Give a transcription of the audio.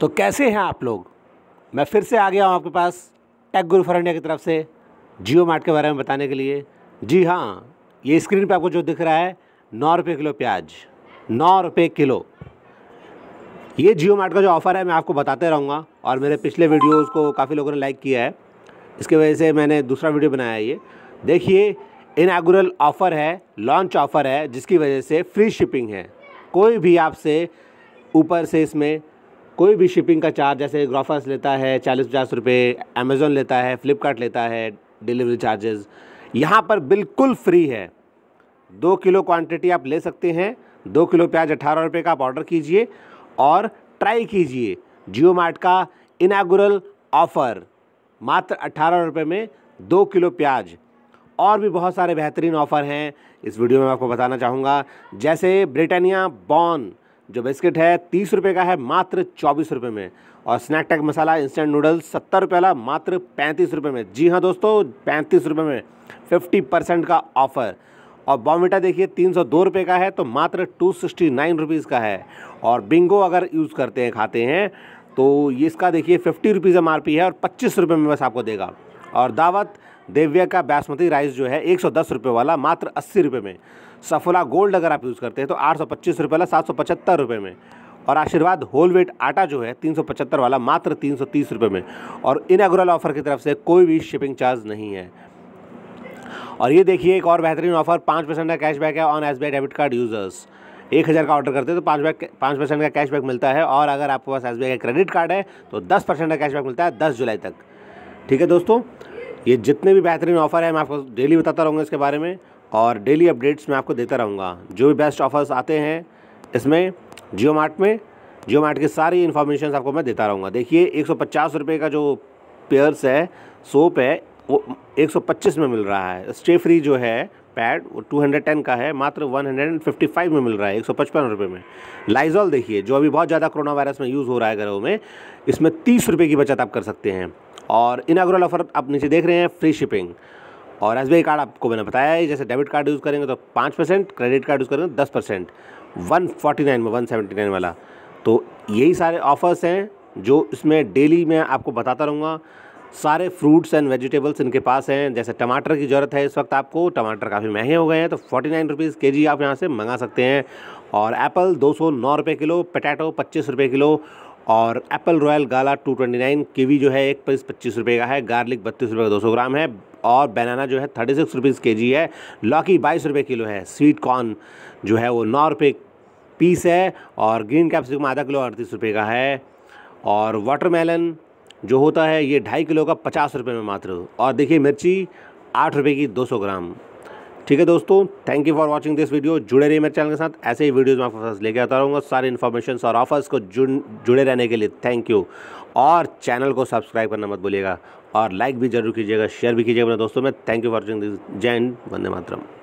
तो कैसे हैं आप लोग मैं फिर से आ गया हूँ आपके पास टेक गुरु फॉर इंडिया की तरफ से जियो मार्ट के बारे में बताने के लिए जी हाँ ये स्क्रीन पे आपको जो दिख रहा है नौ रुपये किलो प्याज नौ रुपये किलो ये जियो मार्ट का जो ऑफ़र है मैं आपको बताते रहूँगा और मेरे पिछले वीडियोज़ को काफ़ी लोगों ने लाइक किया है इसके वजह से मैंने दूसरा वीडियो बनाया है ये देखिए इनागुरल ऑफ़र है लॉन्च ऑफ़र है जिसकी वजह से फ्री शिपिंग है कोई भी आपसे ऊपर से इसमें कोई भी शिपिंग का चार्ज जैसे ग्रॉफर्स लेता है चालीस पचास रुपये अमेज़ोन लेता है फ्लिपकार्ट लेता है डिलीवरी चार्जेस यहाँ पर बिल्कुल फ्री है दो किलो क्वांटिटी आप ले सकते हैं दो किलो प्याज अठारह रुपये का आप ऑर्डर कीजिए और ट्राई कीजिए जियो मार्ट का इनागुरल ऑफ़र मात्र अट्ठारह रुपये में दो किलो प्याज और भी बहुत सारे बेहतरीन ऑफ़र हैं इस वीडियो में मैं आपको बताना चाहूँगा जैसे ब्रिटानिया बॉन जो बिस्किट है तीस रुपये का है मात्र चौबीस रुपये में और Snac Tac masala instant noodles सत्तर रुपये वाला मात्र पैंतीस रुपये में जी हाँ दोस्तों पैंतीस रुपये में फिफ्टी परसेंट का ऑफ़र और बॉमिटा देखिए तीन सौ दो रुपये का है तो मात्र टू सिक्सटी नाइन रुपीज़ का है और बिंगो अगर यूज़ करते हैं खाते हैं तो इसका देखिए fifty rupees M R P है और पच्चीस रुपये में बस आपको देगा और दावत देव्य का बासमती राइस जो है एक सौ दस रुपये वाला मात्र अस्सी रुपये में सफोला गोल्ड अगर आप यूज़ करते हैं तो आठ सौ पच्चीस रुपये वाला सात सौ पचहत्तर रुपये में और आशीर्वाद होल वेट आटा जो है तीन सौ पचहत्तर वाला मात्र तीन सौ तीस रुपये में और इनागुरल ऑफ़र की तरफ से कोई भी शिपिंग चार्ज नहीं है और ये देखिए एक और बेहतरीन ऑफर पाँच परसेंट का कैशबैक है on S debit card users एक हज़ार का ऑर्डर करते हैं तो पाँच बैक पाँच परसेंट का कैशबैक मिलता है और अगर आपके पास एस का क्रेडिट कार्ड है तो दस परसेंट का कैशबैक मिलता है दस जुलाई तक ठीक है दोस्तों ये जितने भी बेहतरीन ऑफ़र है मैं आपको डेली बताता रहूँगा इसके बारे में और डेली अपडेट्स मैं आपको देता रहूँगा जो भी बेस्ट ऑफ़र्स आते हैं इसमें जियो मार्ट में जियो मार्ट की सारी इन्फॉर्मेशन आपको मैं देता रहूँगा देखिए एक सौ का जो पेयर्स है सोप है वो 125 में मिल रहा है स्टे फ्री जो है पैड वो 210 का है मात्र 155 में मिल रहा है एक सौ रुपये में लाइजॉल देखिए जो अभी बहुत ज़्यादा कोरोना वायरस में यूज़ हो रहा है घरों में इसमें तीस रुपये की बचत आप कर सकते हैं और इनाग्रल ऑफर आप नीचे देख रहे हैं फ्री शिपिंग और एस कार्ड आपको मैंने बताया है जैसे डेबिट कार्ड यूज़ करेंगे तो पाँच परसेंट क्रेडिट कार्ड यूज़ करेंगे तो दस परसेंट वन फोर्टी नाइन में वन सेवेंटी नाइन वाला तो यही सारे ऑफ़र्स हैं जो इसमें डेली मैं आपको बताता रहूँगा सारे फ्रूट्स एंड वेजिटेबल्स इनके पास हैं जैसे टमाटर की ज़रूरत है इस वक्त आपको टमाटर काफ़ी महंगे हो गए हैं तो फोर्टी नाइन रुपीज़ के जी आप यहाँ से मंगा सकते हैं और एप्पल दो सौ नौ रुपये किलो पटैटो पच्चीस रुपये किलो और एप्पल रॉयल गाला 229 कीवी जो है एक पीस पच्चीस रुपये का है गार्लिक बत्तीस रुपये का दो सौ ग्राम है और बनाना जो है थर्टी सिक्स रुपीज़ के जी है लौकी बाईस रुपये किलो है स्वीट कॉर्न जो है वो नौ रुपये पीस है और ग्रीन कैप्सिकम आधा किलो अड़तीस रुपये का है और वाटरमेलन जो होता है ये ढाई किलो का पचास रुपये में मात्र और देखिए मिर्ची आठ रुपये की दो सौ ग्राम ठीक है दोस्तों thank you for watching this video जुड़े रहिए मेरे चैनल के साथ ऐसे ही वीडियोस मैं आपके पास लेके आता रहूँगा सारे इन्फॉर्मेशन और ऑफर्स को जुड़े रहने के लिए थैंक यू और चैनल को सब्सक्राइब करना मत भूलिएगा और लाइक भी जरूर कीजिएगा शेयर भी कीजिएगा मेरे दोस्तों में thank you for watching this जय वंदे मातरम